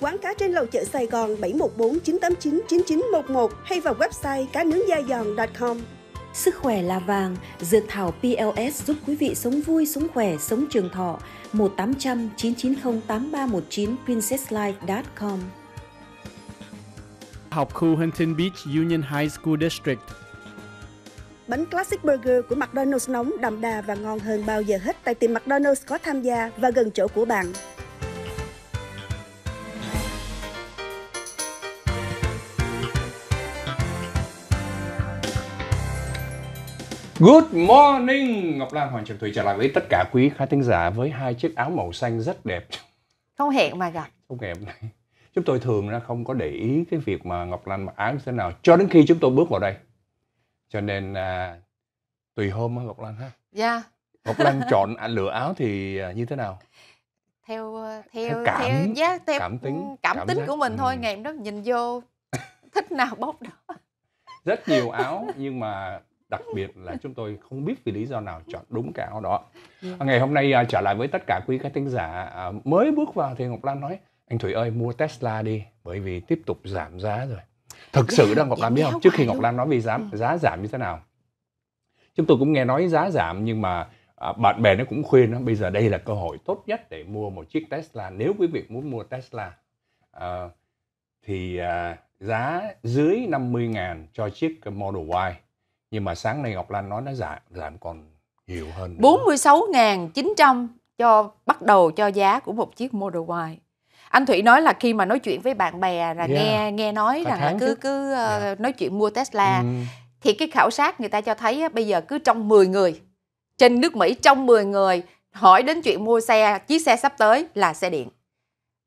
quán cá trên lầu chợ Sài Gòn 714 989 9911 hay vào website cá nướng da giòn.com. Sức khỏe là vàng, dược thảo PLS giúp quý vị sống vui, sống khỏe, sống trường thọ. 1800 990 8319 princesslife.com Học khu Huntington Beach Union High School District Bánh Classic Burger của McDonald's nóng, đậm đà và ngon hơn bao giờ hết tại tiệm McDonald's có tham gia và gần chỗ của bạn. Good morning, Ngọc Lan Hoàng Trần Thùy trở lại với tất cả quý khán thính giả với hai chiếc áo màu xanh rất đẹp. Không hẹn mà gặp. Không hẹn này. Chúng tôi thường ra không có để ý cái việc mà Ngọc Lan mặc áo như thế nào cho đến khi chúng tôi bước vào đây. Cho nên à, tùy hôm đó, Ngọc Lan ha. Dạ. Yeah. Ngọc Lan chọn à, lựa áo thì à, như thế nào? Theo à, theo theo cảm, theo, dạ, yeah, theo cảm tính cảm, cảm tính giác. của mình thôi, ngày hôm đó nhìn vô thích nào bốc đó. Rất nhiều áo nhưng mà đặc biệt là chúng tôi không biết vì lý do nào chọn đúng cái áo đó yeah. Dạ. À, ngày hôm nay uh, à, trở lại với tất cả quý khán thính giả uh, mới bước vào thì ngọc lan nói anh thủy ơi mua tesla đi bởi vì tiếp tục giảm giá rồi thực dạ, sự đó ngọc lan biết không trước khi ngọc lan nói về giá ừ. giá giảm như thế nào chúng tôi cũng nghe nói giá giảm nhưng mà à, bạn bè nó cũng khuyên nó bây giờ đây là cơ hội tốt nhất để mua một chiếc Tesla nếu quý vị muốn mua Tesla à, thì à, giá dưới 50 ngàn cho chiếc Model Y nhưng mà sáng nay Ngọc Lan nói nó giảm giảm còn nhiều hơn. 46.900 cho bắt đầu cho giá của một chiếc Model Y. Anh Thủy nói là khi mà nói chuyện với bạn bè là yeah. nghe nghe nói rằng là cứ chứ. cứ yeah. Ờ, à. nói chuyện mua Tesla ừ. thì cái khảo sát người ta cho thấy bây giờ cứ trong 10 người trên nước Mỹ trong 10 người hỏi đến chuyện mua xe, chiếc xe sắp tới là xe điện.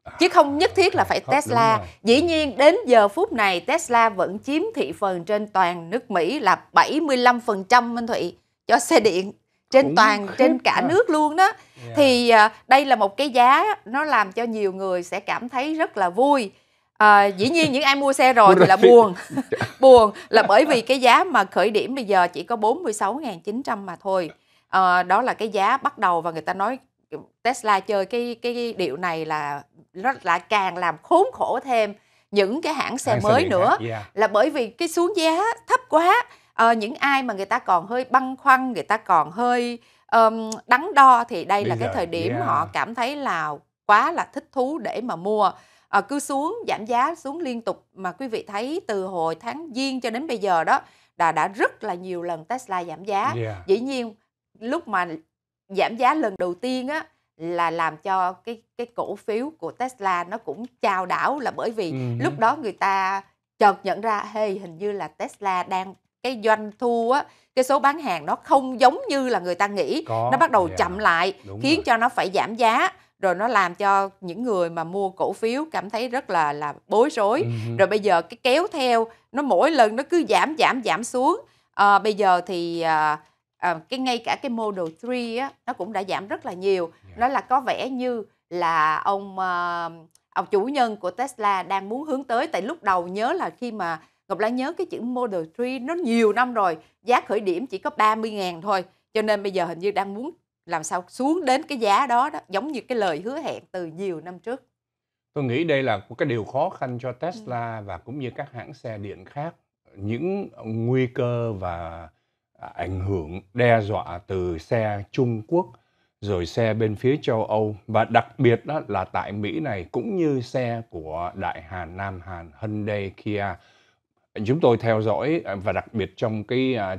À, chứ không nhất thiết là à, phải Tesla. Dĩ nhiên đến giờ phút này Tesla vẫn chiếm thị phần trên toàn nước Mỹ là 75% Minh Thụy cho xe điện trên toàn trên cả nước luôn đó. Thì à, đây là một cái giá nó làm cho nhiều người sẽ cảm thấy rất là vui. À, dĩ nhiên những ai mua xe rồi thì là buồn buồn là bởi vì cái giá mà khởi điểm bây giờ chỉ có 46.900 mà thôi à, đó là cái giá bắt đầu và người ta nói Tesla chơi cái cái điệu này là rất là càng làm khốn khổ thêm những cái hãng xe hãng mới nữa yeah. là bởi vì cái xuống giá thấp quá à, những ai mà người ta còn hơi băn khoăn người ta còn hơi um, đắn đo thì đây Bây là giờ, cái thời điểm yeah. họ cảm thấy là quá là thích thú để mà mua à, cứ xuống giảm giá xuống liên tục mà quý vị thấy từ hồi tháng giêng cho đến bây giờ đó là đã rất là nhiều lần Tesla giảm giá yeah. dĩ nhiên lúc mà giảm giá lần đầu tiên á là làm cho cái cái cổ phiếu của Tesla nó cũng chao đảo là bởi vì ừ. lúc đó người ta chợt nhận ra hey hình như là Tesla đang cái doanh thu á cái số bán hàng nó không giống như là người ta nghĩ Có, nó bắt đầu yeah. Dạ. chậm lại Đúng khiến rồi. cho nó phải giảm giá rồi nó làm cho những người mà mua cổ phiếu cảm thấy rất là là bối rối uh rồi bây giờ cái kéo theo nó mỗi lần nó cứ giảm giảm giảm xuống à, bây giờ thì à, à, cái ngay cả cái Model 3 á nó cũng đã giảm rất là nhiều dạ. nó là có vẻ như là ông uh, ông chủ nhân của Tesla đang muốn hướng tới tại lúc đầu nhớ là khi mà Ngọc Lan nhớ cái chữ Model 3 nó nhiều năm rồi giá khởi điểm chỉ có 30 ngàn thôi cho nên bây giờ hình như đang muốn làm sao xuống đến cái giá đó đó giống như cái lời hứa hẹn từ nhiều năm trước tôi nghĩ đây là một cái điều khó khăn cho ừ. Tesla ừ. và cũng như các hãng xe điện khác những nguy cơ và À, ảnh hưởng đe dọa từ xe Trung Quốc rồi xe bên phía châu Âu và đặc biệt đó là tại Mỹ này cũng như xe của đại Hàn Nam Hàn Hyundai Kia chúng tôi theo dõi à, và đặc biệt trong cái à,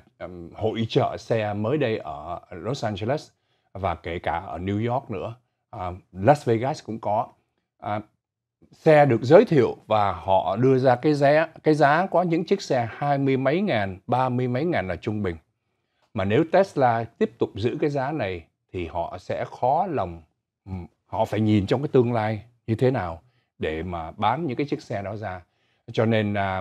hội trợ xe mới đây ở Los Angeles và kể cả ở New York nữa Las Vegas cũng có xe được giới thiệu và họ đưa ra cái giá cái giá có những chiếc xe hai mươi mấy ngàn ba mươi mấy ngàn là trung bình mà nếu Tesla tiếp tục giữ cái giá này thì họ sẽ khó lòng ừ, họ phải nhìn trong cái tương lai như thế nào để mà bán những cái chiếc xe đó ra. Cho nên à,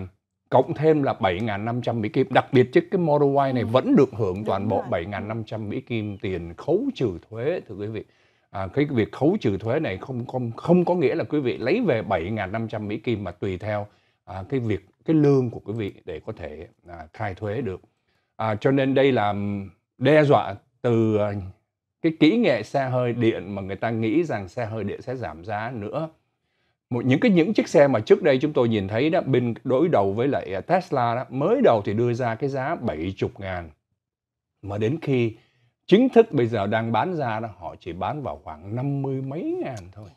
cộng thêm là 7.500 Mỹ Kim, đặc biệt chiếc cái Model Y này ừ. vẫn được hưởng toàn rồi. bộ 7.500 Mỹ Kim tiền khấu trừ thuế thưa quý vị. À, cái việc khấu trừ thuế này không không không có nghĩa là quý vị lấy về 7.500 Mỹ Kim mà tùy theo à, cái việc cái lương của quý vị để có thể à, khai thuế được à, cho nên đây là đe dọa từ à, cái kỹ nghệ xe hơi điện mà người ta nghĩ rằng xe hơi điện sẽ giảm giá nữa một những cái những chiếc xe mà trước đây chúng tôi nhìn thấy đó bên đối đầu với lại à, Tesla đó mới đầu thì đưa ra cái giá 70 ngàn mà đến khi chính thức bây giờ đang bán ra đó họ chỉ bán vào khoảng 50 mấy ngàn thôi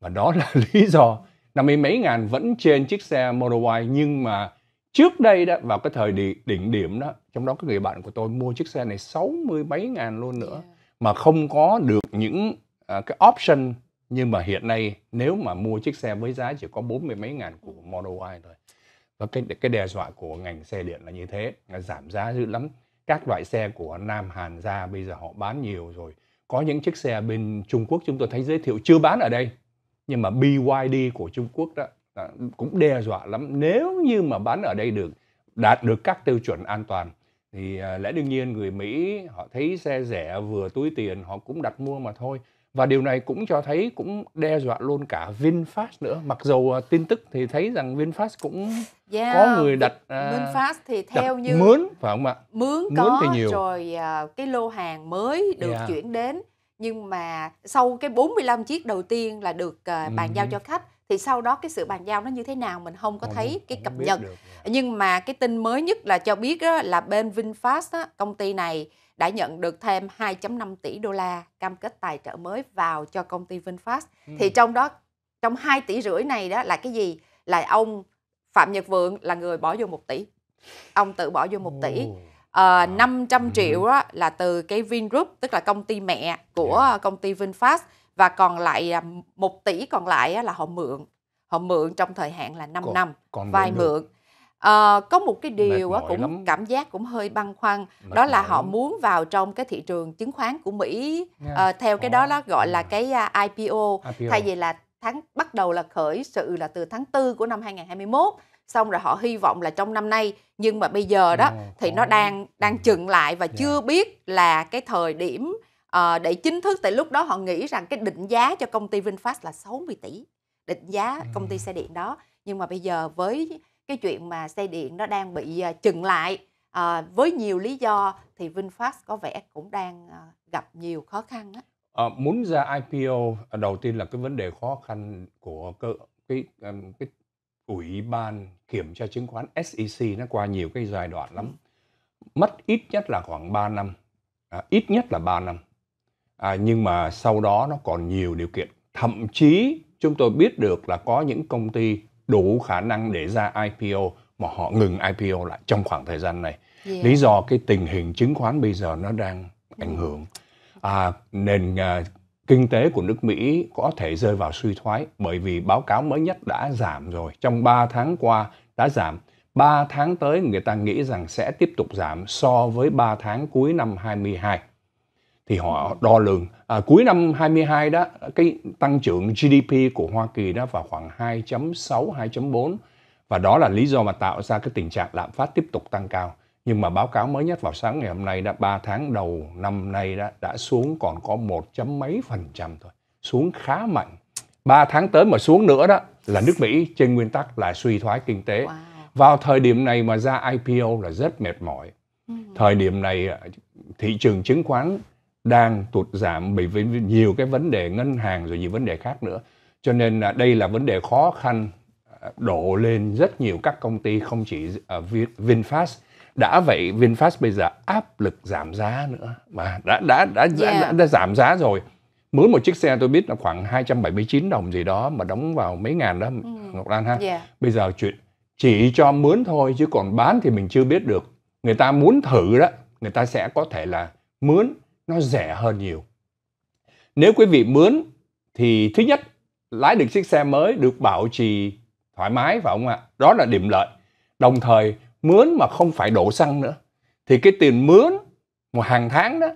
và đó là lý do 50 mấy ngàn vẫn trên chiếc xe Model Y nhưng mà trước đây đó vào cái thời đỉnh điểm đó trong đó có người bạn của tôi mua chiếc xe này 60 mấy ngàn luôn nữa yeah. mà không có được những uh, cái option nhưng mà hiện nay nếu mà mua chiếc xe với giá chỉ có bốn mươi mấy ngàn của Model Y thôi và cái cái đe dọa của ngành xe điện là như thế là giảm giá dữ lắm các loại xe của Nam Hàn ra bây giờ họ bán nhiều rồi có những chiếc xe bên Trung Quốc chúng tôi thấy giới thiệu chưa bán ở đây nhưng mà BYD của Trung Quốc đó à, cũng đe dọa lắm nếu như mà bán ở đây được đạt được các tiêu chuẩn an toàn thì à, lẽ đương nhiên người Mỹ họ thấy xe rẻ vừa túi tiền họ cũng đặt mua mà thôi và điều này cũng cho thấy cũng đe dọa luôn cả VinFast nữa mặc dù à, tin tức thì thấy rằng VinFast cũng yeah, có người đặt uh, VinFast thì theo như mướn phải không ạ mướn, mướn có thì nhiều. rồi uh, cái lô hàng mới được yeah. chuyển đến nhưng mà sau cái 45 chiếc đầu tiên là được uh, bàn ừ. giao cho khách thì sau đó cái sự bàn giao nó như thế nào mình không có không, thấy cái cập nhật được. nhưng mà cái tin mới nhất là cho biết đó, là bên VinFast đó, công ty này đã nhận được thêm 2.5 tỷ đô la cam kết tài trợ mới vào cho công ty VinFast ừ. thì trong đó trong 2 tỷ rưỡi này đó là cái gì là ông Phạm Nhật Vượng là người bỏ vô 1 tỷ ông tự bỏ vô 1 tỷ uh, 500 ờ, ừ. triệu đó là từ cái Vingroup tức là công ty mẹ của dạ. công ty VinFast và còn lại 1 à, tỷ còn lại là họ mượn họ mượn trong thời hạn là 5 còn, năm còn vay mượn, À, có một cái điều cũng lắm. cảm giác cũng hơi băn khoăn Mệt đó là họ lắm. muốn vào trong cái thị trường chứng khoán của Mỹ yeah. à, theo cái oh. đó đó gọi là cái à, IPO, IPO. thay vì là tháng bắt đầu là khởi sự là từ tháng 4 của năm 2021 xong rồi họ hy vọng là trong năm nay nhưng mà bây giờ đó oh. thì oh. nó đang đang ừ. chừng lại và yeah. chưa biết là cái thời điểm à, để chính thức tại lúc đó họ nghĩ rằng cái định giá cho công ty Vinfast là 60 tỷ định giá công ty xe điện đó nhưng mà bây giờ với cái chuyện mà xe điện nó đang bị ờ, chừng lại à, với nhiều lý do thì Vinfast có vẻ cũng đang gặp nhiều khó khăn đó. À, muốn ra IPO đầu tiên là cái vấn đề khó khăn của cơ, cái cái ủy ban kiểm tra chứng khoán SEC nó qua nhiều cái giai đoạn lắm mất ít nhất là khoảng 3 năm à, ít nhất là 3 năm à, nhưng mà sau đó nó còn nhiều điều kiện thậm chí chúng tôi biết được là có những công ty đủ khả năng để ra IPO mà họ ngừng IPO lại trong khoảng thời gian này yeah. lý do cái tình hình chứng khoán bây giờ nó đang ảnh hưởng à, nền à, kinh tế của nước Mỹ có thể rơi vào suy thoái bởi vì báo cáo mới nhất đã giảm rồi trong 3 tháng qua đã giảm 3 tháng tới người ta nghĩ rằng sẽ tiếp tục giảm so với 3 tháng cuối năm 22 thì họ đo lường à, cuối năm 22 đó cái tăng trưởng GDP của Hoa Kỳ đó vào khoảng 2.6 2.4 và đó là lý do mà tạo ra cái tình trạng lạm phát tiếp tục tăng cao. Nhưng mà báo cáo mới nhất vào sáng ngày hôm nay đã 3 tháng đầu năm nay đã đã xuống còn có một chấm mấy phần trăm thôi, xuống khá mạnh. 3 tháng tới mà xuống nữa đó là nước Mỹ trên nguyên tắc là suy thoái kinh tế. Wow. Vào thời điểm này mà ra IPO là rất mệt mỏi. Ừ. Thời điểm này à, thị trường chứng khoán đang tụt giảm bởi vì nhiều cái vấn đề ngân hàng rồi nhiều vấn đề khác nữa cho nên là đây là vấn đề khó khăn à, đổ lên rất nhiều các công ty không chỉ Vinfast đã vậy Vinfast bây giờ áp lực giảm giá nữa mà đã đã đã, yeah. đã, đã, giảm giá rồi mướn một chiếc xe tôi biết là khoảng 279 đồng gì đó mà đóng vào mấy ngàn đó Ngọc ừ. Lan ha yeah. bây giờ chuyện chỉ cho mướn thôi chứ còn bán thì mình chưa biết được người ta muốn thử đó người ta sẽ có thể là mướn nó rẻ hơn nhiều. Nếu quý vị mướn thì thứ nhất lái được chiếc xe mới được bảo trì thoải mái phải không ạ? Đó là điểm lợi. Đồng thời mướn mà không phải đổ xăng nữa. Thì cái tiền mướn một hàng tháng đó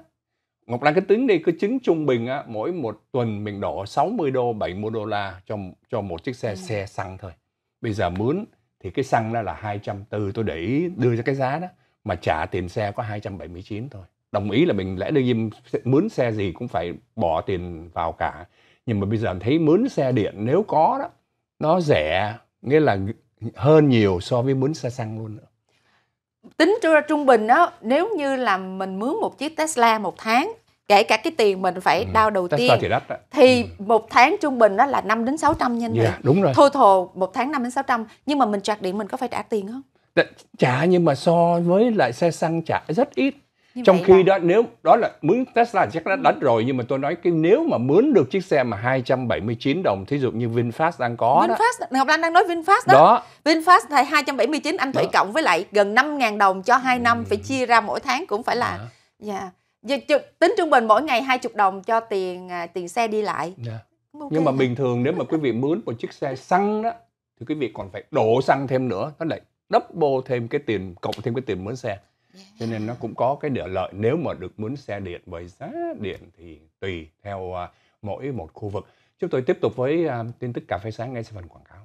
Ngọc Lan cứ tính đi cứ chứng trung bình á, mỗi một tuần mình đổ 60 đô 70 đô la cho cho một chiếc xe ừ. xe xăng thôi. Bây giờ mướn thì cái xăng đó là 240 tôi để ý đưa ra cái giá đó mà trả tiền xe có 279 thôi đồng ý là mình lẽ đương nhiên mướn xe gì cũng phải bỏ tiền vào cả nhưng mà bây giờ thấy mướn xe điện nếu có đó nó rẻ nghĩa là hơn nhiều so với mướn xe xăng luôn nữa tính ra trung bình đó nếu như là mình mướn một chiếc Tesla một tháng kể cả cái tiền mình phải ừ. đau đầu Tesla tiên thì, đắt thì ừ. một tháng trung bình đó là 5 đến 600 nhân yeah, đúng rồi thôi thồ một tháng 5 đến 600 nhưng mà mình sạc điện mình có phải trả tiền không trả nhưng mà so với lại xe xăng trả rất ít như trong khi là... đó nếu đó là mướn Tesla chắc đã đánh rồi nhưng mà tôi nói cái nếu mà mướn được chiếc xe mà 279 đồng thí dụ như Vinfast đang có Vinfast, đó. Ngọc Lan đang nói Vinfast đó. đó. Vinfast thì 279 anh Thủy đó. cộng với lại gần 5.000 đồng cho 2 năm ừ. phải chia ra mỗi tháng cũng phải là dạ. Yeah. Tính trung bình mỗi ngày 20 đồng cho tiền à, tiền xe đi lại. Yeah. Dạ. Okay. Nhưng mà bình thường nếu mà quý vị mướn một chiếc xe xăng đó thì quý vị còn phải đổ xăng thêm nữa, nó lại double thêm cái tiền cộng thêm cái tiền mướn xe cho nên nó cũng có cái địa lợi nếu mà được muốn xe điện với giá điện thì tùy theo à, mỗi một khu vực chúng tôi tiếp tục với à, tin tức cà phê sáng ngay sau phần quảng cáo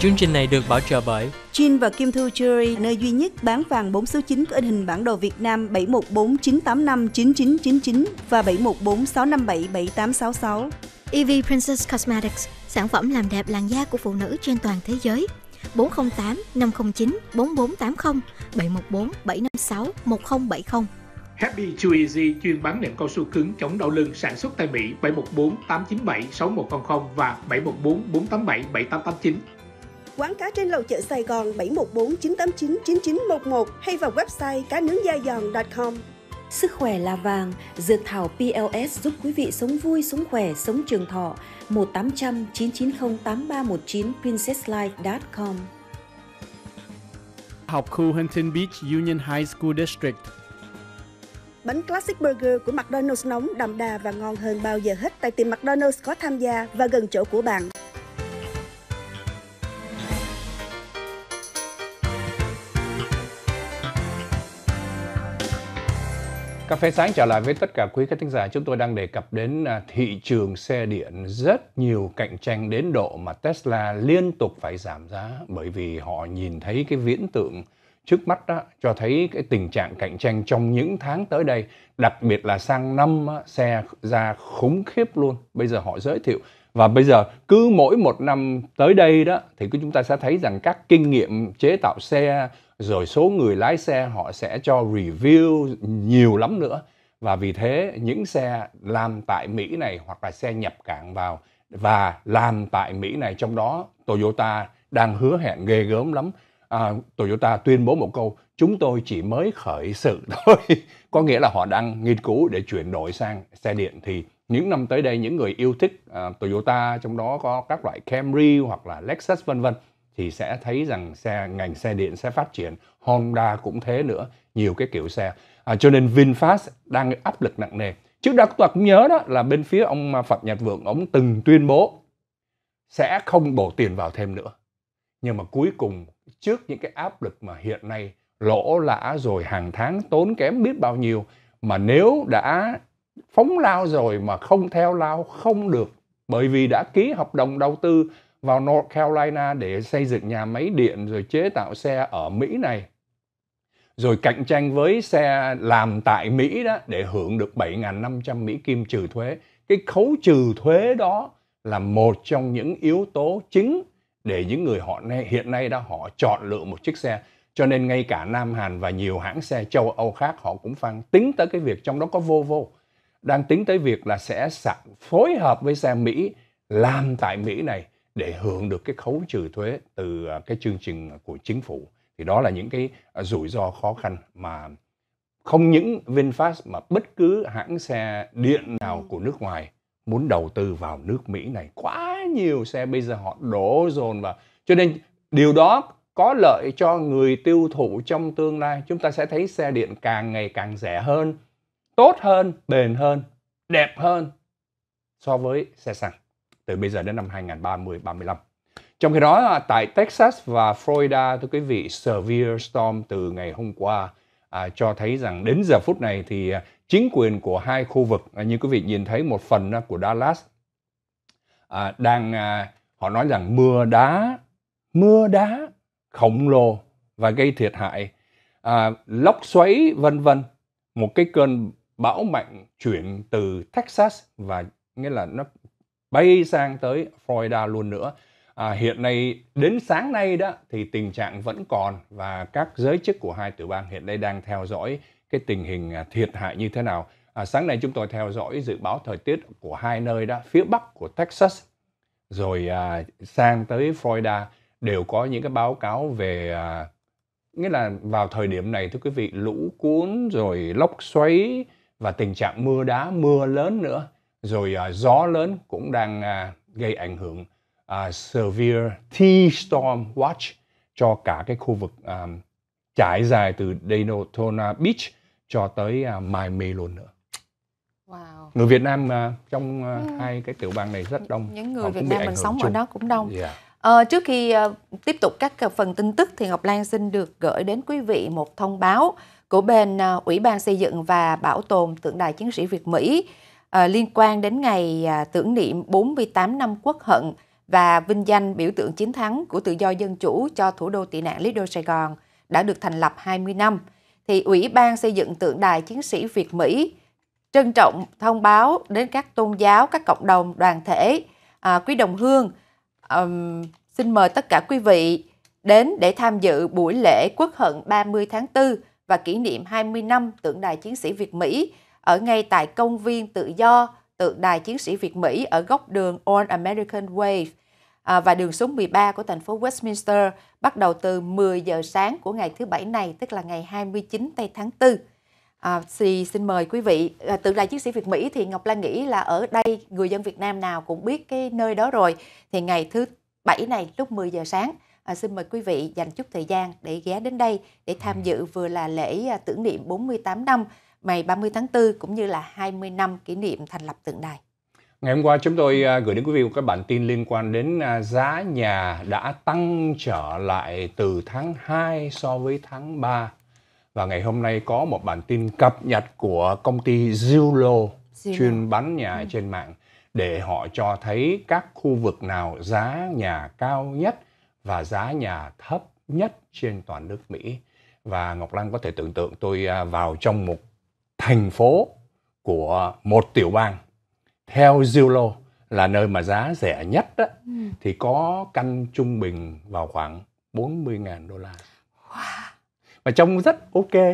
Chương trình này được bảo trợ bởi Chin và Kim Thu Jewelry, nơi duy nhất bán vàng 4 số 9 có in hình bản đồ Việt Nam 7149859999 và 7146577866. EV Princess Cosmetics, sản phẩm làm đẹp làn da của phụ nữ trên toàn thế giới. 408 509 4480 714 756 1070. Happy Too Easy chuyên bán nệm cao su cứng chống đau lưng sản xuất tại Mỹ 714 897 6100 và 714 487 7889. Quán cá trên lầu chợ Sài Gòn 714 989 9911 hay vào website cá nướng da giòn.com. Sức khỏe là vàng, dược thảo PLS giúp quý vị sống vui, sống khỏe, sống trường thọ. 1800 990 8319 princesslife.com Học khu Huntington Beach Union High School District Bánh Classic Burger của McDonald's nóng, đậm đà và ngon hơn bao giờ hết tại tiệm McDonald's có tham gia và gần chỗ của bạn. Cà phê sáng trở lại với tất cả quý khách thính giả. Chúng tôi đang đề cập đến à, thị trường xe điện rất nhiều cạnh tranh đến độ mà Tesla liên tục phải giảm giá bởi vì họ nhìn thấy cái viễn tượng trước mắt đó, cho thấy cái tình trạng cạnh tranh trong những tháng tới đây, đặc biệt là sang năm xe ra khủng khiếp luôn. Bây giờ họ giới thiệu và bây giờ cứ mỗi một năm tới đây đó thì chúng ta sẽ thấy rằng các kinh nghiệm chế tạo xe rồi số người lái xe họ sẽ cho review nhiều lắm nữa và vì thế những xe làm tại Mỹ này hoặc là xe nhập cảng vào và làm tại Mỹ này trong đó Toyota đang hứa hẹn ghê gớm lắm à, Toyota tuyên bố một câu chúng tôi chỉ mới khởi sự thôi có nghĩa là họ đang nghiên cứu để chuyển đổi sang xe điện thì những năm tới đây những người yêu thích uh, Toyota trong đó có các loại Camry hoặc là Lexus vân vân thì sẽ thấy rằng xe ngành xe điện sẽ phát triển Honda cũng thế nữa nhiều cái kiểu xe à, cho nên VinFast đang áp lực nặng nề trước đó tôi cũng nhớ đó là bên phía ông Phạm Nhật Vượng ông từng tuyên bố sẽ không bổ tiền vào thêm nữa nhưng mà cuối cùng trước những cái áp lực mà hiện nay lỗ lã rồi hàng tháng tốn kém biết bao nhiêu mà nếu đã phóng lao rồi mà không theo lao không được bởi vì đã ký hợp đồng đầu tư vào North Carolina để xây dựng nhà máy điện rồi chế tạo xe ở Mỹ này rồi cạnh tranh với xe làm tại Mỹ đó để hưởng được 7.500 Mỹ Kim trừ thuế. Cái khấu trừ thuế đó là một trong những yếu tố chính để những người họ hiện nay đã họ chọn lựa một chiếc xe. Cho nên ngay cả Nam Hàn và nhiều hãng xe châu Âu khác họ cũng phang tính tới cái việc trong đó có Volvo. Đang tính tới việc là sẽ phối hợp với xe Mỹ làm tại Mỹ này để hưởng được cái khấu trừ thuế từ à, cái chương trình của chính phủ thì đó là những cái à, rủi ro khó khăn mà không những VinFast mà bất cứ hãng xe điện nào của nước ngoài muốn đầu tư vào nước Mỹ này quá nhiều xe bây giờ họ đổ dồn vào cho nên điều đó có lợi cho người tiêu thụ trong tương lai chúng ta sẽ thấy xe điện càng ngày càng rẻ hơn tốt hơn bền hơn đẹp hơn so với xe xăng từ bây giờ đến năm 2030 35. Trong khi đó à, tại Texas và Florida thưa quý vị severe storm từ ngày hôm qua à, cho thấy rằng đến giờ phút này thì à, chính quyền của hai khu vực à, như quý vị nhìn thấy một phần à, của Dallas à, đang à, họ nói rằng mưa đá mưa đá khổng lồ và gây thiệt hại à, lốc xoáy vân vân một cái cơn bão mạnh chuyển từ Texas và nghĩa là nó bay sang tới Florida luôn nữa. À, hiện nay đến sáng nay đó thì tình trạng vẫn còn và các giới chức của hai tiểu bang hiện nay đang theo dõi cái tình hình à, thiệt hại như thế nào. À, sáng nay chúng tôi theo dõi dự báo thời tiết của hai nơi đó, phía bắc của Texas rồi à, sang tới Florida đều có những cái báo cáo về à, nghĩa là vào thời điểm này thưa quý vị lũ cuốn rồi lốc xoáy và tình trạng mưa đá mưa lớn nữa rồi à, gió lớn cũng đang à, gây ảnh hưởng à, severe T-storm watch cho cả cái khu vực à, trải dài từ Daytona Beach cho tới à, Miami luôn nữa. Wow. Người Việt Nam à, trong à, ừ. hai cái tiểu bang này rất đông. Những người Việt Nam mình sống chung. ở đó cũng đông. Yeah. À, trước khi uh, tiếp tục các phần tin tức thì Ngọc Lan xin được gửi đến quý vị một thông báo của bên uh, Ủy ban xây dựng và bảo tồn tượng đài chiến sĩ Việt Mỹ à, liên quan đến ngày à, tưởng niệm 48 năm quốc hận và vinh danh biểu tượng chiến thắng của tự do dân chủ cho thủ đô tị nạn Lido Sài Gòn đã được thành lập 20 năm, thì Ủy ban xây dựng tượng đài chiến sĩ Việt Mỹ trân trọng thông báo đến các tôn giáo, các cộng đồng, đoàn thể, à, quý đồng hương. à, xin mời tất cả quý vị đến để tham dự buổi lễ quốc hận 30 tháng 4 và kỷ niệm 20 năm tượng đài chiến sĩ Việt Mỹ ở ngay tại công viên tự do tượng đài chiến sĩ Việt Mỹ ở góc đường Old American Way à, và đường số 13 của thành phố Westminster bắt đầu từ 10 giờ sáng của ngày thứ Bảy này, tức là ngày 29 tây tháng 4. À, thì xin mời quý vị, à, tượng đài chiến sĩ Việt Mỹ thì Ngọc Lan nghĩ là ở đây người dân Việt Nam nào cũng biết cái nơi đó rồi. Thì ngày thứ Bảy này lúc 10 giờ sáng, à, xin mời quý vị dành chút thời gian để ghé đến đây để tham dự vừa là lễ à, tưởng niệm 48 năm ngày 30 tháng 4 cũng như là 20 năm kỷ niệm thành lập tượng đài. Ngày hôm qua chúng tôi à, gửi đến quý vị một cái bản tin liên quan đến à, giá nhà đã tăng trở lại từ tháng 2 so với tháng 3. Và ngày hôm nay có một bản tin cập nhật của công ty Zillow, Zillow. chuyên bán nhà ừ. trên mạng để họ cho thấy các khu vực nào giá nhà cao nhất và giá nhà thấp nhất trên toàn nước Mỹ. Và Ngọc Lan có thể tưởng tượng tôi à, vào trong một thành phố của một tiểu bang theo Zillow là nơi mà giá rẻ nhất đó, ừ. thì có căn trung bình vào khoảng 40.000 đô la. Wow. Và trông rất ok.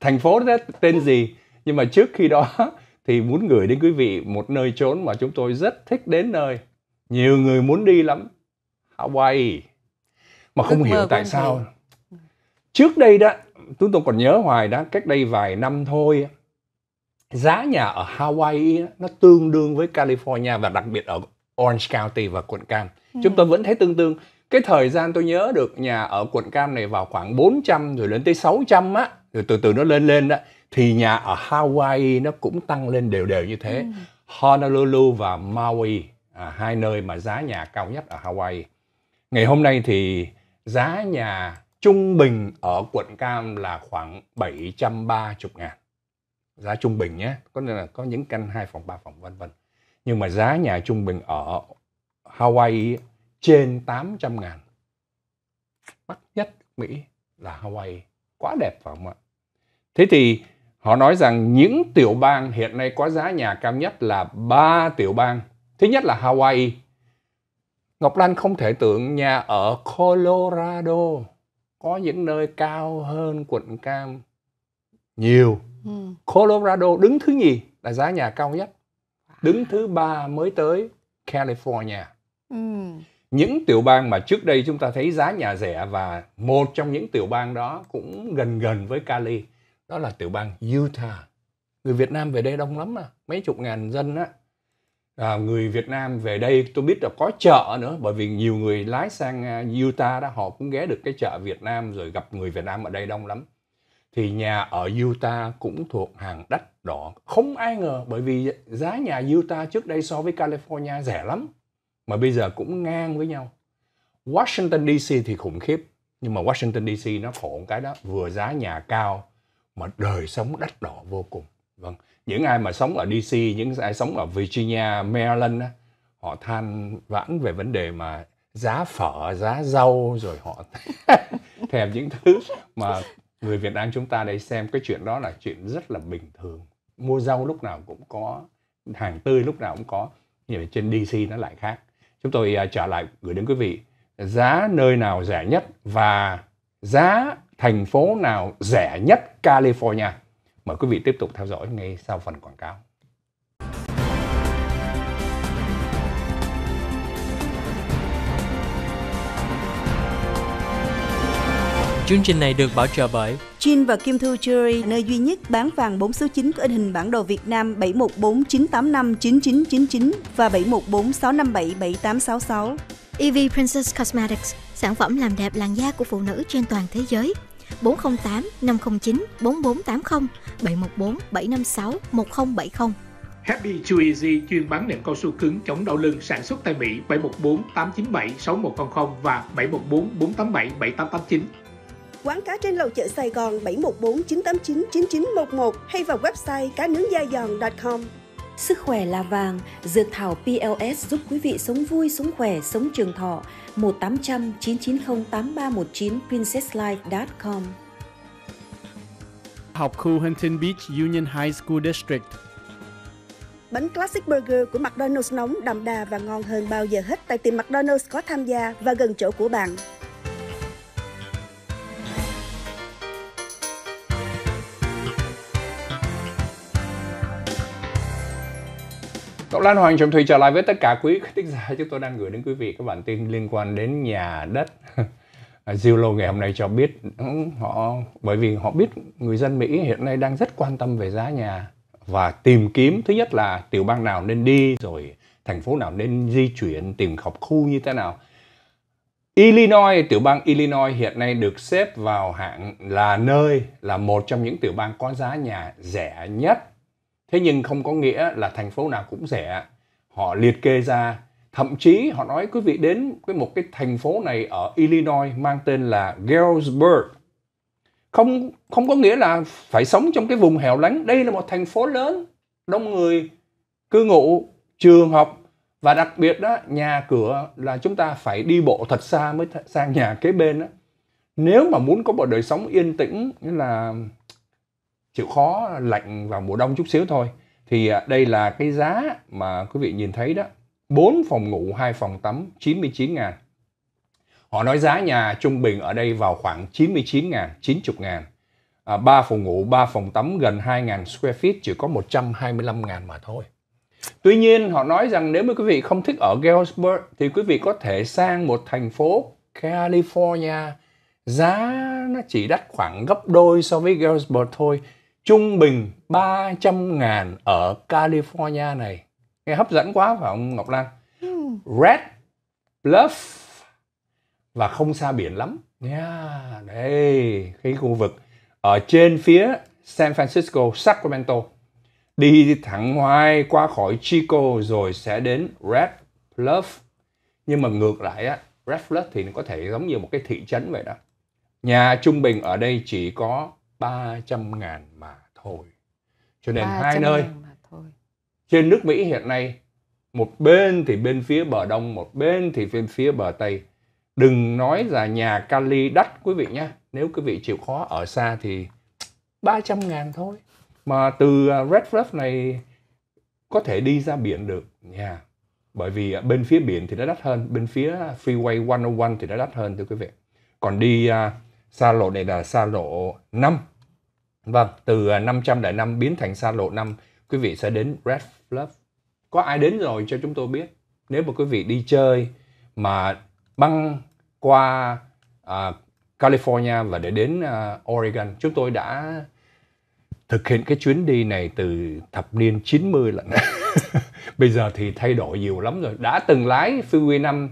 Thành phố đó tên gì? Nhưng mà trước khi đó thì muốn gửi đến quý vị một nơi trốn mà chúng tôi rất thích đến nơi. Nhiều người muốn đi lắm. Hawaii. Mà không Ước hiểu tại sao. Thể trước đây đó chúng tôi còn nhớ hoài đó cách đây vài năm thôi giá nhà ở Hawaii nó tương đương với California và đặc biệt ở Orange County và quận Cam ừ. chúng tôi vẫn thấy tương tương cái thời gian tôi nhớ được nhà ở quận Cam này vào khoảng 400 rồi lên tới 600 á rồi từ từ nó lên lên đó thì nhà ở Hawaii nó cũng tăng lên đều đều như thế ừ. Honolulu và Maui à, hai nơi mà giá nhà cao nhất ở Hawaii ngày hôm nay thì giá nhà trung bình ở quận Cam là khoảng 730 ngàn. Giá trung bình nhé, có nên là có những căn 2 phòng, 3 phòng vân vân. Nhưng mà giá nhà trung bình ở Hawaii trên 800 ngàn. Mắc nhất Mỹ là Hawaii. Quá đẹp phải không ạ? Thế thì họ nói rằng những tiểu bang hiện nay có giá nhà cao nhất là ba tiểu bang. Thứ nhất là Hawaii. Ngọc Lan không thể tưởng nhà ở Colorado có những nơi cao hơn quận cam nhiều ừ. Colorado đứng thứ nhì là giá nhà cao nhất đứng thứ ba mới tới California ừ. những tiểu bang mà trước đây chúng ta thấy giá nhà rẻ và một trong những tiểu bang đó cũng gần gần với Cali đó là tiểu bang Utah người Việt Nam về đây đông lắm mà mấy chục ngàn dân á à, người Việt Nam về đây tôi biết là có chợ nữa bởi vì nhiều người lái sang à, Utah đó họ cũng ghé được cái chợ Việt Nam rồi gặp người Việt Nam ở đây đông lắm thì nhà ở Utah cũng thuộc hàng đắt đỏ không ai ngờ bởi vì giá nhà Utah trước đây so với California rẻ lắm mà bây giờ cũng ngang với nhau Washington DC thì khủng khiếp nhưng mà Washington DC nó khổ cái đó vừa giá nhà cao mà đời sống đắt đỏ vô cùng vâng những ai mà sống ở DC những ai sống ở Virginia Maryland họ than vãn về vấn đề mà giá phở giá rau rồi họ thèm những thứ mà người Việt Nam chúng ta đây xem cái chuyện đó là chuyện rất là bình thường mua rau lúc nào cũng có hàng tươi lúc nào cũng có nhưng mà trên DC nó lại khác chúng tôi uh, trở lại gửi đến quý vị giá nơi nào rẻ nhất và giá thành phố nào rẻ nhất California Mời quý vị tiếp tục theo dõi ngay sau phần quảng cáo. Chương trình này được bảo trợ bởi Chin và Kim Thư Jewelry, nơi duy nhất bán vàng 4 số 9 có in hình bản đồ Việt Nam 7149859999 và 7146577866. EV Princess Cosmetics, sản phẩm làm đẹp làn da của phụ nữ trên toàn thế giới – 408 509 4480 714 756 1070. Happy Chew Easy chuyên bán nệm cao su cứng chống đau lưng sản xuất tại Mỹ 714 897 6100 và 714 487 7889. Quán cá trên lầu chợ Sài Gòn 714 989 9911 hay vào website cá nướng da giòn.com. Sức khỏe là vàng, dược thảo PLS giúp quý vị sống vui, sống khỏe, sống trường thọ. 1800 990 8319 princesslife.com Học khu Huntington Beach Union High School District Bánh Classic Burger của McDonald's nóng, đậm đà và ngon hơn bao giờ hết tại tiệm McDonald's có tham gia và gần chỗ của bạn. Cậu Lan Hoàng Trọng Thùy trở lại với tất cả quý khán giả. Chúng tôi đang gửi đến quý vị các bản tin liên quan đến nhà đất. À, Zillow ngày hôm nay cho biết ừ, họ bởi vì họ biết người dân Mỹ hiện nay đang rất quan tâm về giá nhà và tìm kiếm thứ nhất là tiểu bang nào nên đi rồi thành phố nào nên di chuyển tìm học khu như thế nào Illinois, tiểu bang Illinois hiện nay được xếp vào hạng là nơi là một trong những tiểu bang có giá nhà rẻ nhất thế nhưng không có nghĩa là thành phố nào cũng rẻ họ liệt kê ra thậm chí họ nói quý vị đến cái một cái thành phố này ở Illinois mang tên là Galesburg không không có nghĩa là phải sống trong cái vùng hẻo lánh đây là một thành phố lớn đông người cư ngụ trường học và đặc biệt đó nhà cửa là chúng ta phải đi bộ thật xa mới sang nhà kế bên đó nếu mà muốn có một đời sống yên tĩnh như là chịu khó lạnh vào mùa đông chút xíu thôi thì à, đây là cái giá mà quý vị nhìn thấy đó 4 phòng ngủ 2 phòng tắm 99 ngàn họ nói giá nhà trung bình ở đây vào khoảng 99 ngàn 90 ngàn à, 3 phòng ngủ 3 phòng tắm gần 2 ngàn square feet chỉ có 125 ngàn mà thôi Tuy nhiên họ nói rằng nếu mà quý vị không thích ở Galesburg thì quý vị có thể sang một thành phố California giá nó chỉ đắt khoảng gấp đôi so với Galesburg thôi trung bình 300 ngàn ở California này. Nghe hấp dẫn quá phải không Ngọc Lan? Ừ. Red Bluff và không xa biển lắm. Yeah, đây, cái khu vực ở trên phía San Francisco, Sacramento. Đi thẳng ngoài qua khỏi Chico rồi sẽ đến Red Bluff. Nhưng mà ngược lại á, Red Bluff thì nó có thể giống như một cái thị trấn vậy đó. Nhà trung bình ở đây chỉ có 300 ngàn mà thôi. Cho nên hai nơi. Trên nước Mỹ hiện nay, một bên thì bên phía bờ Đông, một bên thì bên phía bờ Tây. Đừng nói là nhà Cali đắt quý vị nhé. Nếu quý vị chịu khó ở xa thì 300 ngàn thôi. Mà từ à, Red Bluff này có thể đi ra biển được nha. Yeah. Bởi vì à, bên phía biển thì nó đắt hơn, bên phía Freeway 101 thì nó đắt hơn thưa quý vị. Còn đi uh, xa lộ này là xa lộ 5 vâng từ đại à, năm biến thành xa lộ 5 quý vị sẽ đến Red Bluff có ai đến rồi cho chúng tôi biết nếu mà quý vị đi chơi mà băng qua à, California và để đến à, Oregon chúng tôi đã thực hiện cái chuyến đi này từ thập niên 90 lần. bây giờ thì thay đổi nhiều lắm rồi đã từng lái Freeway 5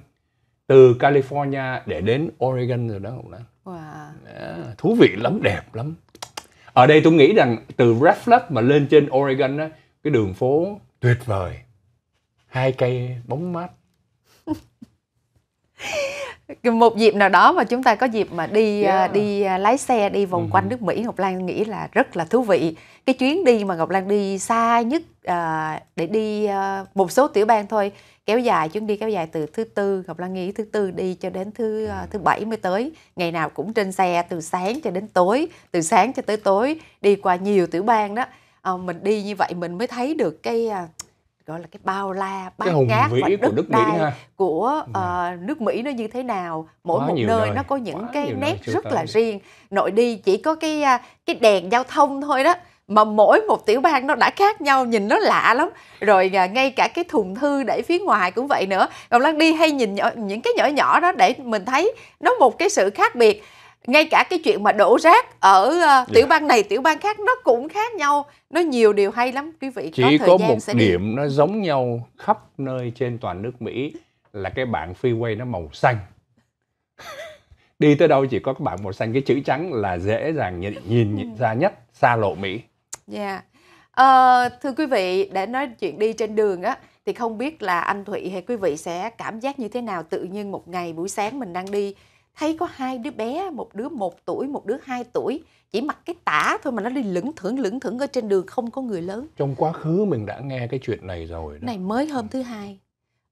từ California để đến Oregon rồi đó Hồng Lan. Wow. À, thú vị lắm, đẹp lắm. Ở đây tôi nghĩ rằng từ Red Flag mà lên trên Oregon á, cái đường phố tuyệt vời. Hai cây bóng mát. một dịp nào đó mà chúng ta có dịp mà đi à, yeah. đi à, lái xe đi vòng uh quanh ừ. nước Mỹ Ngọc Lan nghĩ là rất là thú vị cái chuyến đi mà Ngọc Lan đi xa nhất à, để đi à, một số tiểu bang thôi kéo dài chuyến đi kéo dài từ thứ tư Ngọc Lan nghĩ thứ tư đi cho đến thứ à, ừ. thứ bảy mới tới ngày nào cũng trên xe từ sáng cho đến tối từ sáng cho tới tối đi qua nhiều tiểu bang đó à, mình đi như vậy mình mới thấy được cái à, gọi là cái bao la cái bát vĩ và đất nước Mỹ ha. của uh, nước Mỹ nó như thế nào mỗi quá một nơi, nơi nó có những quá cái nét rất là riêng nội đi chỉ có cái à, cái đèn giao thông thôi đó mà mỗi một tiểu bang nó đã khác nhau nhìn nó lạ lắm rồi à, ngay cả cái thùng thư để phía ngoài cũng vậy nữa còn lan đi hay nhìn nhỏ, những cái nhỏ nhỏ đó để mình thấy nó một cái sự khác biệt ngay cả cái chuyện mà đổ rác ở uh, tiểu dạ. bang này tiểu bang khác nó cũng khác nhau nó nhiều điều hay lắm quý vị chỉ có, thời có gian một sẽ đi. nó giống nhau khắp nơi trên toàn nước mỹ là cái bảng freeway nó màu xanh đi tới đâu chỉ có cái bảng màu xanh cái chữ trắng là dễ dàng nhìn, nhìn, ừ. ra nhất xa lộ mỹ yeah. Dạ. Ờ, thưa quý vị, để nói chuyện đi trên đường á thì không biết là anh Thụy hay quý vị sẽ cảm giác như thế nào tự nhiên một ngày buổi sáng mình đang đi thấy có hai đứa bé một đứa một tuổi một đứa hai tuổi chỉ mặc cái tả thôi mà nó đi lững thững lững thững ở trên đường không có người lớn trong quá khứ mình đã nghe cái chuyện này rồi đó. này mới hôm thứ hai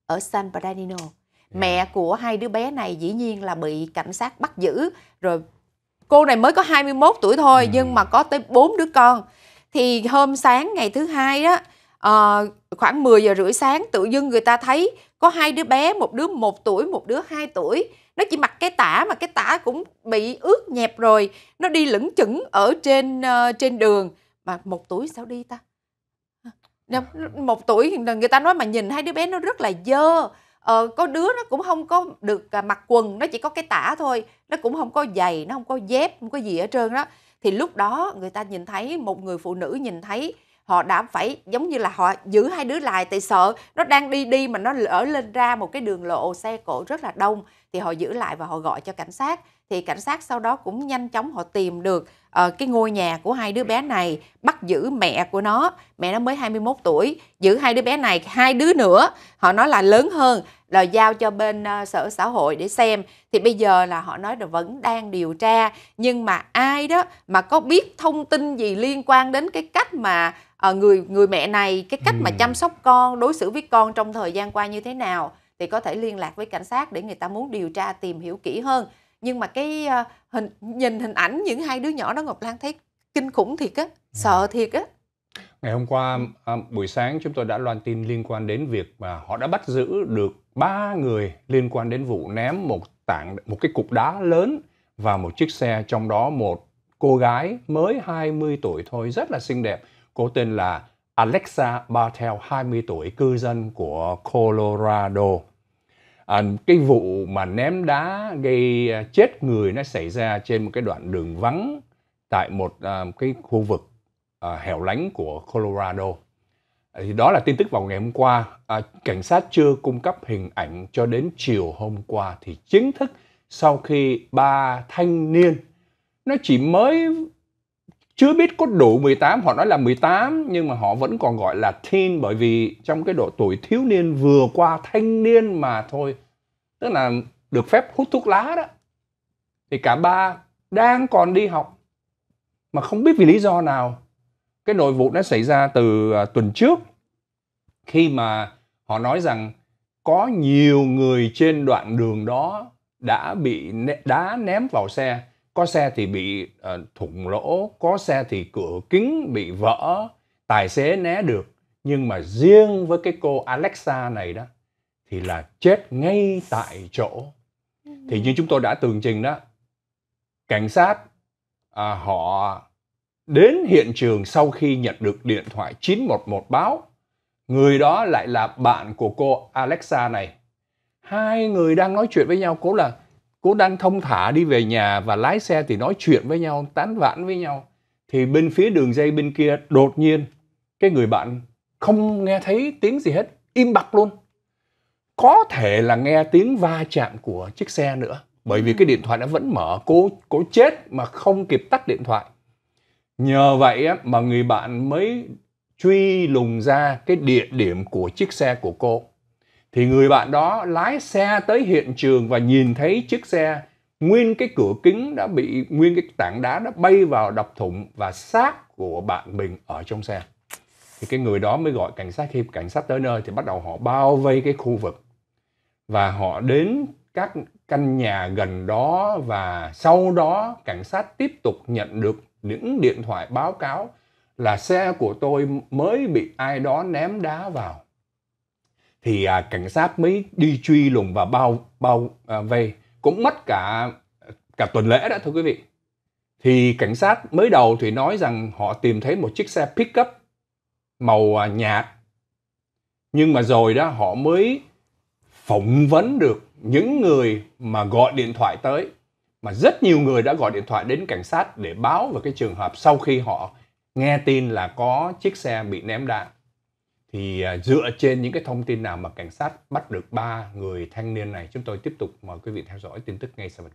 ở San Bernardino yeah. Ừ. mẹ của hai đứa bé này dĩ nhiên là bị cảnh sát bắt giữ rồi cô này mới có 21 tuổi thôi ừ. nhưng mà có tới bốn đứa con thì hôm sáng ngày thứ hai đó à, khoảng 10 giờ rưỡi sáng tự dưng người ta thấy có hai đứa bé một đứa một tuổi một đứa hai tuổi nó chỉ mặc cái tả mà cái tả cũng bị ướt nhẹp rồi nó đi lững chững ở trên uh, trên đường mà một tuổi sao đi ta một tuổi người ta nói mà nhìn hai đứa bé nó rất là dơ ờ, có đứa nó cũng không có được à, mặc quần nó chỉ có cái tả thôi nó cũng không có giày nó không có dép không có gì ở trơn đó thì lúc đó người ta nhìn thấy một người phụ nữ nhìn thấy họ đã phải giống như là họ giữ hai đứa lại tại sợ nó đang đi đi mà nó lỡ lên ra một cái đường lộ xe cộ rất là đông thì họ giữ lại và họ gọi cho cảnh sát thì cảnh sát sau đó cũng nhanh chóng họ tìm được uh, cái ngôi nhà của hai đứa bé này bắt giữ mẹ của nó mẹ nó mới 21 tuổi giữ hai đứa bé này hai đứa nữa họ nói là lớn hơn là giao cho bên uh, sở xã hội để xem thì bây giờ là họ nói là vẫn đang điều tra nhưng mà ai đó mà có biết thông tin gì liên quan đến cái cách mà uh, người người mẹ này cái cách ừ. mà chăm sóc con đối xử với con trong thời gian qua như thế nào thì có thể liên lạc với cảnh sát để người ta muốn điều tra tìm hiểu kỹ hơn nhưng mà cái uh, hình nhìn hình ảnh những hai đứa nhỏ đó Ngọc Lan thấy kinh khủng thiệt á ừ. sợ thiệt á ngày hôm qua à, buổi sáng chúng tôi đã loan tin liên quan đến việc mà họ đã bắt giữ được ba người liên quan đến vụ ném một tảng một cái cục đá lớn vào một chiếc xe trong đó một cô gái mới 20 tuổi thôi rất là xinh đẹp cô tên là Alexa Bartel 20 tuổi cư dân của Colorado à, cái vụ mà ném đá gây à, chết người nó xảy ra trên một cái đoạn đường vắng tại một à, cái khu vực à, hẻo lánh của Colorado à, thì đó là tin tức vào ngày hôm qua à, cảnh sát chưa cung cấp hình ảnh cho đến chiều hôm qua thì chính thức sau khi ba thanh niên nó chỉ mới chưa biết có đủ 18 họ nói là 18 nhưng mà họ vẫn còn gọi là teen bởi vì trong cái độ tuổi thiếu niên vừa qua thanh niên mà thôi tức là được phép hút thuốc lá đó thì cả ba đang còn đi học mà không biết vì lý do nào cái nội vụ nó xảy ra từ à, tuần trước khi mà họ nói rằng có nhiều người trên đoạn đường đó đã bị đá ném vào xe có xe thì bị uh, thủng lỗ có xe thì cửa kính bị vỡ tài xế né được nhưng mà riêng với cái cô Alexa này đó thì là chết ngay tại chỗ thì như chúng tôi đã tường trình đó cảnh sát à, họ đến hiện trường sau khi nhận được điện thoại 911 báo người đó lại là bạn của cô Alexa này hai người đang nói chuyện với nhau cố là cô đang thông thả đi về nhà và lái xe thì nói chuyện với nhau tán vãn với nhau thì bên phía đường dây bên kia đột nhiên cái người bạn không nghe thấy tiếng gì hết im bặt luôn có thể là nghe tiếng va chạm của chiếc xe nữa bởi vì cái ừ. điện thoại nó vẫn mở cố cố chết mà không kịp tắt điện thoại nhờ vậy mà người bạn mới truy lùng ra cái địa điểm của chiếc xe của cô thì người bạn đó lái xe tới hiện trường và nhìn thấy chiếc xe nguyên cái cửa kính đã bị nguyên cái tảng đá đã bay vào đập thủng và xác của bạn mình ở trong xe thì cái người đó mới gọi cảnh sát khi cảnh sát tới nơi thì bắt đầu họ bao vây cái khu vực và họ đến các căn nhà gần đó và sau đó cảnh sát tiếp tục nhận được những điện thoại báo cáo là xe của tôi mới bị ai đó ném đá vào thì à, cảnh sát mới đi truy lùng và bao bao à, vây cũng mất cả cả tuần lễ đó thưa quý vị thì cảnh sát mới đầu thì nói rằng họ tìm thấy một chiếc xe pickup màu à, nhạt nhưng mà rồi đó họ mới phỏng vấn được những người mà gọi điện thoại tới mà rất nhiều người đã gọi điện thoại đến cảnh sát để báo về cái trường hợp sau khi họ nghe tin là có chiếc xe bị ném đạn thì à, dựa trên những cái thông tin nào mà cảnh sát bắt được ba người thanh niên này chúng tôi tiếp tục mời quý vị theo dõi tin tức ngay sau đây.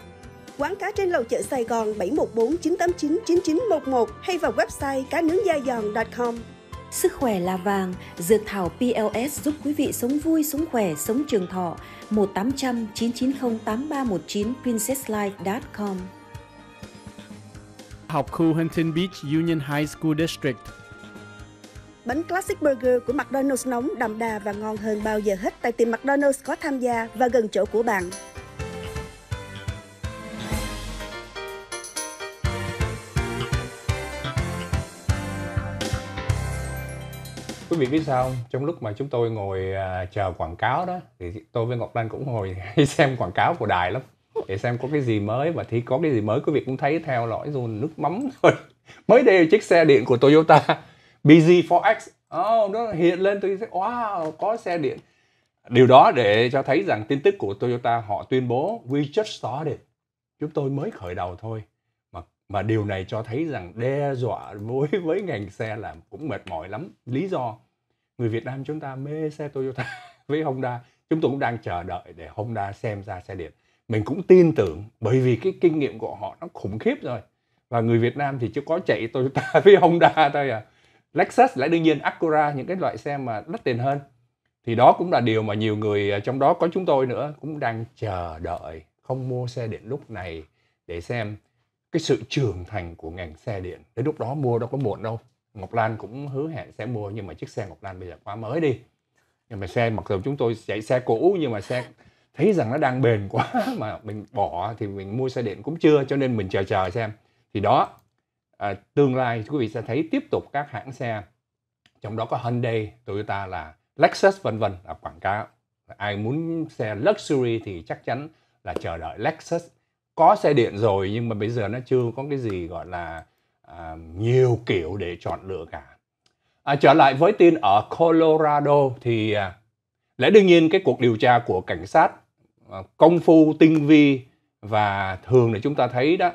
quán cá trên lầu chợ Sài Gòn 714 989 9911 hay vào website cá nướng da giòn.com. Sức khỏe là vàng, dược thảo PLS giúp quý vị sống vui, sống khỏe, sống trường thọ. 1800 990 8319 princesslife.com Học khu Huntington Beach Union High School District Bánh Classic Burger của McDonald's nóng, đậm đà và ngon hơn bao giờ hết tại tiệm McDonald's có tham gia và gần chỗ của bạn. quý vị biết sao không? trong lúc mà chúng tôi ngồi à, chờ quảng cáo đó thì tôi với ngọc lan cũng ngồi xem quảng cáo của đài lắm để xem có cái gì mới và thì có cái gì mới quý vị cũng thấy theo lõi rồi nước mắm rồi mới đây chiếc xe điện của toyota bz4x oh, nó hiện lên tôi thấy wow có xe điện điều đó để cho thấy rằng tin tức của toyota họ tuyên bố we just started chúng tôi mới khởi đầu thôi mà điều này cho thấy rằng đe dọa với với ngành xe là cũng mệt mỏi lắm. Lý do người Việt Nam chúng ta mê xe Toyota với Honda. Chúng tôi cũng đang chờ đợi để Honda xem ra xe điện. Mình cũng tin tưởng bởi vì cái kinh nghiệm của họ nó khủng khiếp rồi. Và người Việt Nam thì chưa có chạy Toyota với Honda thôi à. Lexus lại đương nhiên Acura những cái loại xe mà đắt tiền hơn thì đó cũng là điều mà nhiều người à, trong đó có chúng tôi nữa cũng đang chờ đợi không mua xe điện lúc này để xem cái sự trưởng thành của ngành xe điện đến lúc đó mua đâu có muộn đâu Ngọc Lan cũng hứa hẹn sẽ mua nhưng mà chiếc xe Ngọc Lan bây giờ quá mới đi nhưng mà xe mặc dù chúng tôi chạy xe cũ nhưng mà xe thấy rằng nó đang bền quá mà mình bỏ thì mình mua xe điện cũng chưa cho nên mình chờ chờ xem thì đó à, tương lai quý vị sẽ thấy tiếp tục các hãng xe trong đó có Hyundai, Toyota là Lexus vân vân là quảng cáo ai muốn xe luxury thì chắc chắn là chờ đợi Lexus có xe điện rồi nhưng mà bây giờ nó chưa có cái gì gọi là à, nhiều kiểu để chọn lựa cả à, trở lại với tin ở Colorado thì à, lẽ đương nhiên cái cuộc điều tra của cảnh sát à, công phu tinh vi và thường là chúng ta thấy đó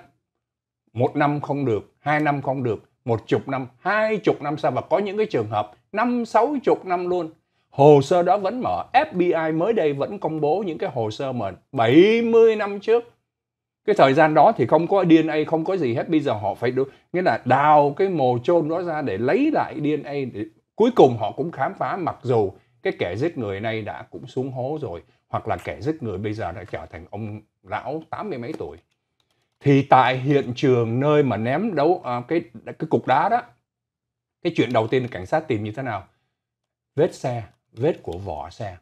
một năm không được hai năm không được một chục năm hai chục năm sau và có những cái trường hợp năm sáu chục năm luôn hồ sơ đó vẫn mở FBI mới đây vẫn công bố những cái hồ sơ mà 70 năm trước cái thời gian đó thì không có DNA không có gì hết bây giờ họ phải được nghĩa là đào cái mồ chôn đó ra để lấy lại DNA để cuối cùng họ cũng khám phá mặc dù cái kẻ giết người này đã cũng xuống hố rồi hoặc là kẻ giết người bây giờ đã trở thành ông lão tám mươi mấy tuổi thì tại hiện trường nơi mà ném đấu à, cái cái cục đá đó cái chuyện đầu tiên là cảnh sát tìm như thế nào vết xe vết của vỏ xe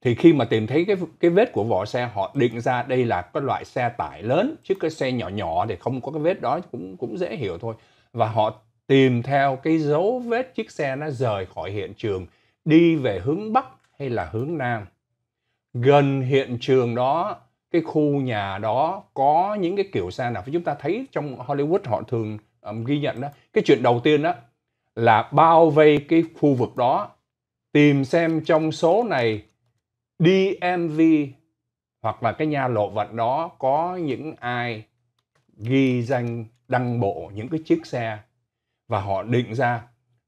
thì khi mà tìm thấy cái cái vết của vỏ xe họ định ra đây là cái loại xe tải lớn chứ cái xe nhỏ nhỏ thì không có cái vết đó cũng cũng dễ hiểu thôi và họ tìm theo cái dấu vết chiếc xe nó rời khỏi hiện trường đi về hướng bắc hay là hướng nam gần hiện trường đó cái khu nhà đó có những cái kiểu xe nào chúng ta thấy trong Hollywood họ thường um, ghi nhận đó cái chuyện đầu tiên đó là bao vây cái khu vực đó tìm xem trong số này DMV hoặc là cái nhà lộ vật đó có những ai ghi danh đăng bộ những cái chiếc xe và họ định ra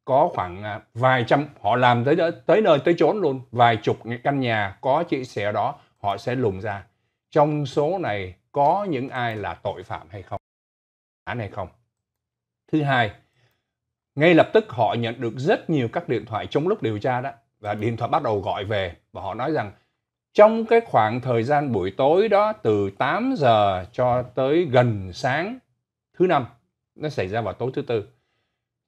có khoảng à, vài trăm họ làm tới tới nơi tới chốn luôn vài chục căn nhà có chiếc xe đó họ sẽ lùng ra trong số này có những ai là tội phạm hay không án hay không thứ hai ngay lập tức họ nhận được rất nhiều các điện thoại trong lúc điều tra đó và điện thoại bắt đầu gọi về và họ nói rằng trong cái khoảng thời gian buổi tối đó từ 8 giờ cho tới gần sáng thứ năm nó xảy ra vào tối thứ tư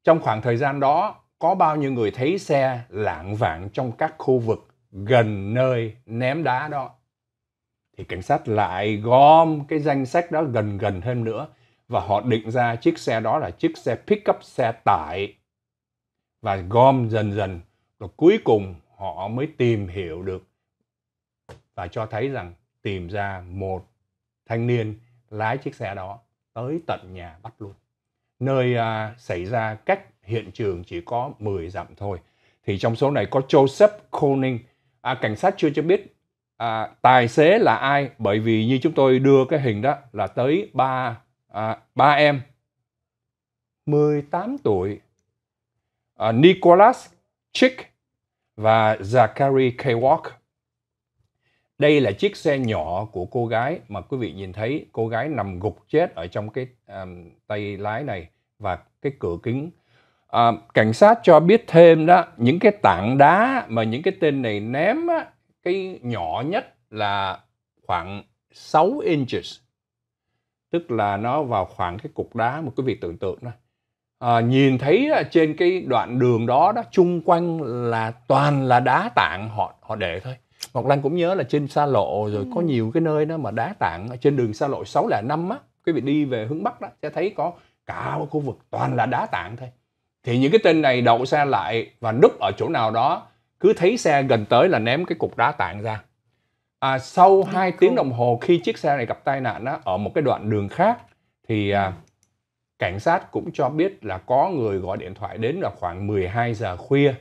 trong khoảng thời gian đó có bao nhiêu người thấy xe lạng vạng trong các khu vực gần nơi ném đá đó thì cảnh sát lại gom cái danh sách đó gần gần thêm nữa và họ định ra chiếc xe đó là chiếc xe pickup xe tải và gom dần dần rồi cuối cùng họ mới tìm hiểu được và cho thấy rằng tìm ra một thanh niên lái chiếc xe đó tới tận nhà bắt luôn. Nơi à, xảy ra cách hiện trường chỉ có 10 dặm thôi. Thì trong số này có Joseph Koning. À, cảnh sát chưa cho biết à, tài xế là ai bởi vì như chúng tôi đưa cái hình đó là tới ba à, ba em 18 tuổi à, Nicholas Chick và Zachary K. Walk đây là chiếc xe nhỏ của cô gái mà quý vị nhìn thấy cô gái nằm gục chết ở trong cái um, tay lái này và cái cửa kính. À, cảnh sát cho biết thêm đó những cái tảng đá mà những cái tên này ném á, cái nhỏ nhất là khoảng 6 inches tức là nó vào khoảng cái cục đá mà quý vị tưởng tượng đó à, nhìn thấy trên cái đoạn đường đó đó chung quanh là toàn là đá tảng họ họ để thôi Ngọc Lan cũng nhớ là trên xa lộ rồi ừ. có nhiều cái nơi đó mà đá tảng trên đường xa lộ 6 là 5 á, quý vị đi về hướng Bắc đó sẽ thấy có cả một khu vực toàn là đá tảng thôi. Thì những cái tên này đậu xe lại và núp ở chỗ nào đó, cứ thấy xe gần tới là ném cái cục đá tảng ra. À, sau 2 tiếng đồng hồ khi chiếc xe này gặp tai nạn đó, ở một cái đoạn đường khác thì à, cảnh sát cũng cho biết là có người gọi điện thoại đến là khoảng 12 giờ khuya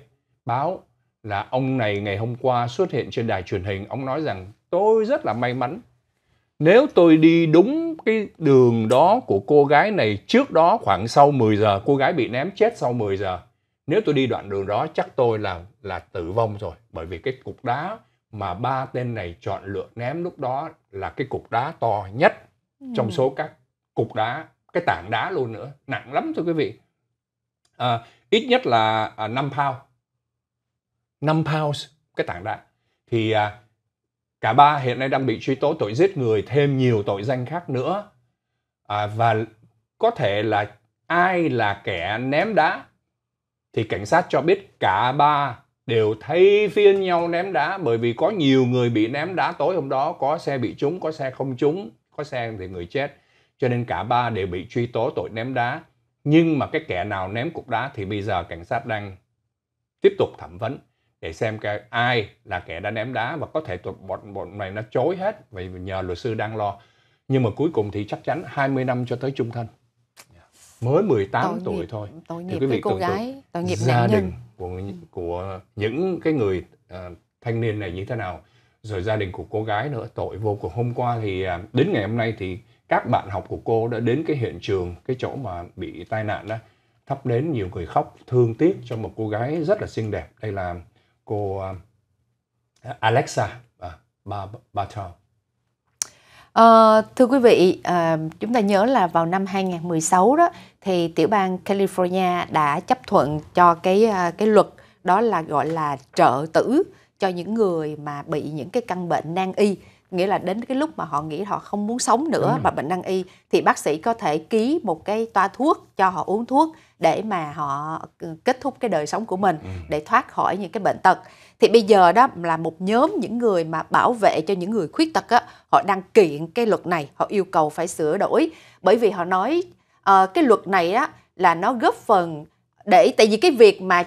báo là ông này ngày hôm qua xuất hiện trên đài truyền hình ông nói rằng tôi rất là may mắn nếu tôi đi đúng cái đường đó của cô gái này trước đó khoảng sau 10 giờ cô gái bị ném chết sau 10 giờ nếu tôi đi đoạn đường đó chắc tôi là là tử vong rồi bởi vì cái cục đá mà ba tên này chọn lựa ném lúc đó là cái cục đá to nhất ừ. trong số các cục đá cái tảng đá luôn nữa nặng lắm thưa quý vị à, ít nhất là 5 à, pound 5 pounds cái tảng đá, thì à, cả ba hiện nay đang bị truy tố tội giết người thêm nhiều tội danh khác nữa à, và có thể là ai là kẻ ném đá thì cảnh sát cho biết cả ba đều thay phiên nhau ném đá bởi vì có nhiều người bị ném đá tối hôm đó có xe bị trúng có xe không trúng có xe thì người chết cho nên cả ba đều bị truy tố tội ném đá nhưng mà cái kẻ nào ném cục đá thì bây giờ cảnh sát đang tiếp tục thẩm vấn để xem cái ai là kẻ đã ném đá và có thể tụi bọn bọn này nó chối hết vì nhờ luật sư đang lo nhưng mà cuối cùng thì chắc chắn 20 năm cho tới trung thân mới 18 tội tuổi thôi tội nghiệp thì quý vị cô gái tội nghiệp gia đình nhân. của của những cái người uh, thanh niên này như thế nào rồi gia đình của cô gái nữa tội vô cùng hôm qua thì ờ, đến ngày hôm nay thì các bạn học của cô đã đến cái hiện trường cái chỗ mà bị tai nạn đó thắp đến nhiều người khóc thương tiếc cho một cô gái rất là xinh đẹp đây là cô uh, à, Alexa uh, Bartel. Uh, thưa quý vị, uh, chúng ta nhớ là vào năm 2016 đó thì tiểu bang California đã chấp thuận cho cái uh, cái luật đó là gọi là trợ tử cho những người mà bị những cái căn bệnh nan y nghĩa là đến cái lúc mà họ nghĩ họ không muốn sống nữa mà bệnh năng y thì bác sĩ có thể ký một cái toa thuốc cho họ uống thuốc để mà họ ừ, kết thúc cái đời sống của mình ừ. để thoát khỏi những cái bệnh tật thì bây giờ đó là một nhóm những người mà bảo vệ cho những người khuyết tật á họ đang kiện cái luật này họ yêu cầu phải sửa đổi bởi vì họ nói uh, cái luật này á là nó góp phần để tại vì cái việc mà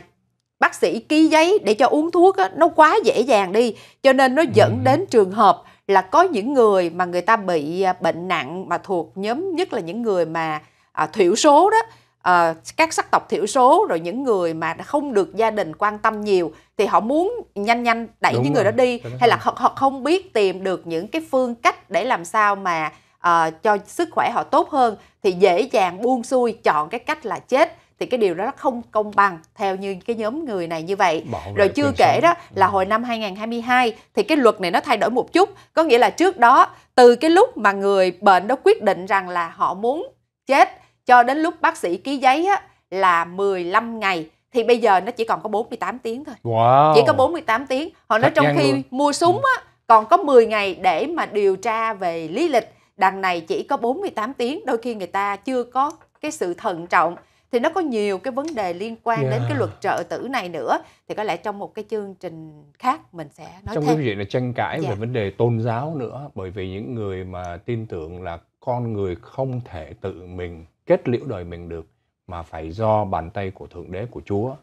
bác sĩ ký giấy để cho uống thuốc á, nó quá dễ dàng đi cho nên nó dẫn ừ. đến trường hợp là có những người mà người ta bị à, bệnh nặng mà thuộc nhóm nhất là những người mà à, thiểu số đó à, các sắc tộc thiểu số rồi những người mà không được gia đình quan tâm nhiều thì họ muốn nhanh nhanh đẩy Đúng những rồi. người đó đi Đúng hay là họ, họ không biết tìm được những cái phương cách để làm sao mà uh, cho sức khỏe họ tốt hơn thì dễ dàng buông xuôi chọn cái cách là chết thì cái điều đó không công bằng theo như cái nhóm người này như vậy rồi chưa kể sống. đó ừ. là hồi năm 2022 thì cái luật này nó thay đổi một chút có nghĩa là trước đó từ cái lúc mà người bệnh đó quyết định rằng là họ muốn chết cho đến lúc bác sĩ ký giấy á, là 15 ngày thì bây giờ nó chỉ còn có 48 tiếng thôi. Wow. Chỉ có 48 tiếng. Họ nói trong khi luôn. mua súng á còn có 10 ngày để mà điều tra về lý lịch, đằng này chỉ có 48 tiếng, đôi khi người ta chưa có cái sự thận trọng thì nó có nhiều cái vấn đề liên quan yeah. đến cái luật trợ tử này nữa thì có lẽ trong một cái chương trình khác mình sẽ nói trong thêm. cái chuyện là tranh cãi yeah. về dạ. vấn đề tôn giáo nữa bởi vì những người mà tin tưởng là con người không thể tự mình kết liễu đời mình được mà phải do bàn tay của thượng đế của chúa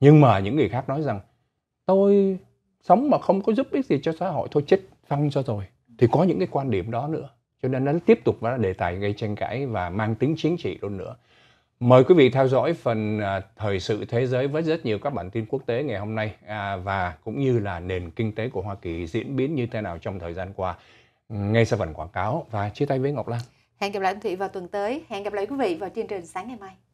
nhưng mà những người khác nói rằng tôi sống mà không có giúp ích gì cho xã hội thôi chết phăng cho rồi thì có những cái quan điểm đó nữa cho nên nó tiếp tục là đề tài gây tranh cãi và mang tính chính trị luôn nữa Mời quý vị theo dõi phần à, thời sự thế giới với rất nhiều các bản tin quốc tế ngày hôm nay à, và cũng như là nền kinh tế của Hoa Kỳ diễn biến như thế nào trong thời gian qua. Ngay sau phần quảng cáo và chia tay với Ngọc Lan. Hẹn gặp lại anh Thụy vào tuần tới. Hẹn gặp lại quý vị vào chương trình sáng ngày mai.